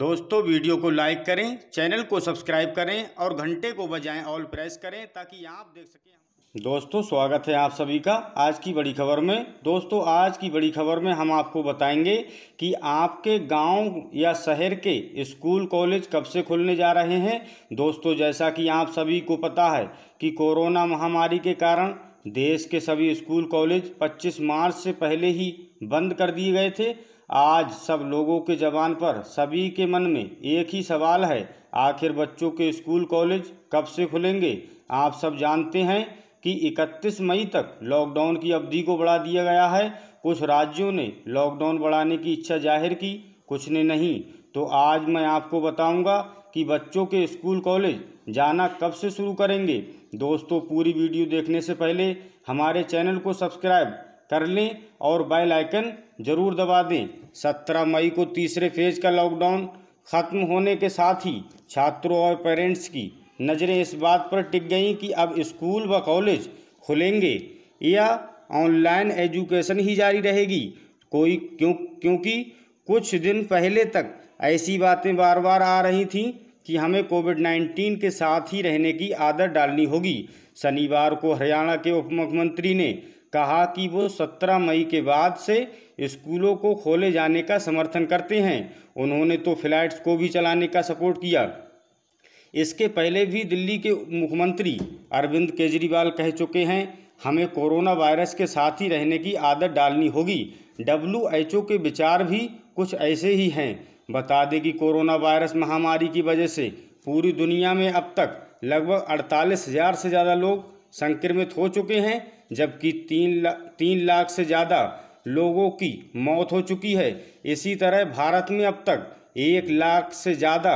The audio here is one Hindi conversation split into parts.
दोस्तों वीडियो को लाइक करें चैनल को सब्सक्राइब करें और घंटे को बजाएं ऑल प्रेस करें ताकि आप देख सकें दोस्तों स्वागत है आप सभी का आज की बड़ी खबर में दोस्तों आज की बड़ी खबर में हम आपको बताएंगे कि आपके गांव या शहर के स्कूल कॉलेज कब से खुलने जा रहे हैं दोस्तों जैसा कि आप सभी को पता है कि कोरोना महामारी के कारण देश के सभी स्कूल कॉलेज 25 मार्च से पहले ही बंद कर दिए गए थे आज सब लोगों के जबान पर सभी के मन में एक ही सवाल है आखिर बच्चों के स्कूल कॉलेज कब से खुलेंगे आप सब जानते हैं कि 31 मई तक लॉकडाउन की अवधि को बढ़ा दिया गया है कुछ राज्यों ने लॉकडाउन बढ़ाने की इच्छा जाहिर की कुछ ने नहीं तो आज मैं आपको बताऊंगा कि बच्चों के स्कूल कॉलेज जाना कब से शुरू करेंगे दोस्तों पूरी वीडियो देखने से पहले हमारे चैनल को सब्सक्राइब कर लें और बेल आइकन जरूर दबा दें सत्रह मई को तीसरे फेज का लॉकडाउन खत्म होने के साथ ही छात्रों और पेरेंट्स की नज़रें इस बात पर टिक गईं कि अब स्कूल व कॉलेज खुलेंगे या ऑनलाइन एजुकेशन ही जारी रहेगी कोई क्यों क्योंकि कुछ दिन पहले तक ऐसी बातें बार बार आ रही थीं कि हमें कोविड 19 के साथ ही रहने की आदत डालनी होगी शनिवार को हरियाणा के उप मुख्यमंत्री ने कहा कि वो 17 मई के बाद से स्कूलों को खोले जाने का समर्थन करते हैं उन्होंने तो फ्लाइट्स को भी चलाने का सपोर्ट किया इसके पहले भी दिल्ली के मुख्यमंत्री अरविंद केजरीवाल कह चुके हैं हमें कोरोना वायरस के साथ ही रहने की आदत डालनी होगी डब्ल्यू के विचार भी कुछ ऐसे ही हैं बता दें कि कोरोना वायरस महामारी की वजह से पूरी दुनिया में अब तक लगभग अड़तालीस हज़ार से ज़्यादा लोग संक्रमित हो चुके हैं जबकि तीन ला तीन लाख से ज़्यादा लोगों की मौत हो चुकी है इसी तरह भारत में अब तक एक लाख से ज़्यादा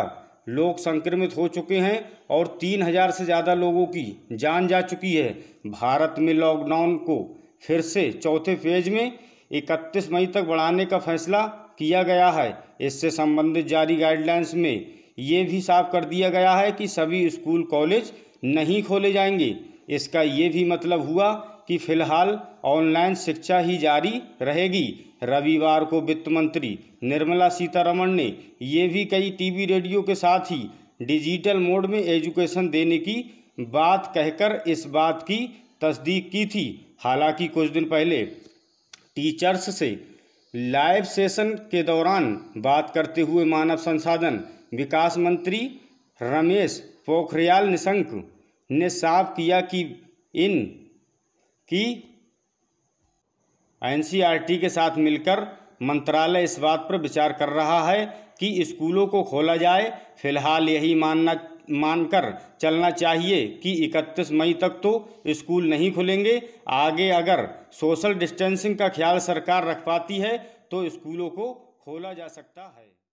लोग संक्रमित हो चुके हैं और तीन हजार से ज़्यादा लोगों की जान जा चुकी है भारत में लॉकडाउन को फिर से चौथे फेज में 31 मई तक बढ़ाने का फैसला किया गया है इससे संबंधित जारी गाइडलाइंस में ये भी साफ कर दिया गया है कि सभी स्कूल कॉलेज नहीं खोले जाएंगे इसका ये भी मतलब हुआ कि फिलहाल ऑनलाइन शिक्षा ही जारी रहेगी रविवार को वित्त मंत्री निर्मला सीतारमण ने ये भी कई टीवी रेडियो के साथ ही डिजिटल मोड में एजुकेशन देने की बात कहकर इस बात की तस्दीक की थी हालांकि कुछ दिन पहले टीचर्स से लाइव सेशन के दौरान बात करते हुए मानव संसाधन विकास मंत्री रमेश पोखरियाल निशंक ने साफ किया कि इन की एनसीईआरटी के साथ मिलकर मंत्रालय इस बात पर विचार कर रहा है कि स्कूलों को खोला जाए फिलहाल यही मानना मानकर चलना चाहिए कि 31 मई तक तो स्कूल नहीं खुलेंगे आगे अगर सोशल डिस्टेंसिंग का ख्याल सरकार रख पाती है तो स्कूलों को खोला जा सकता है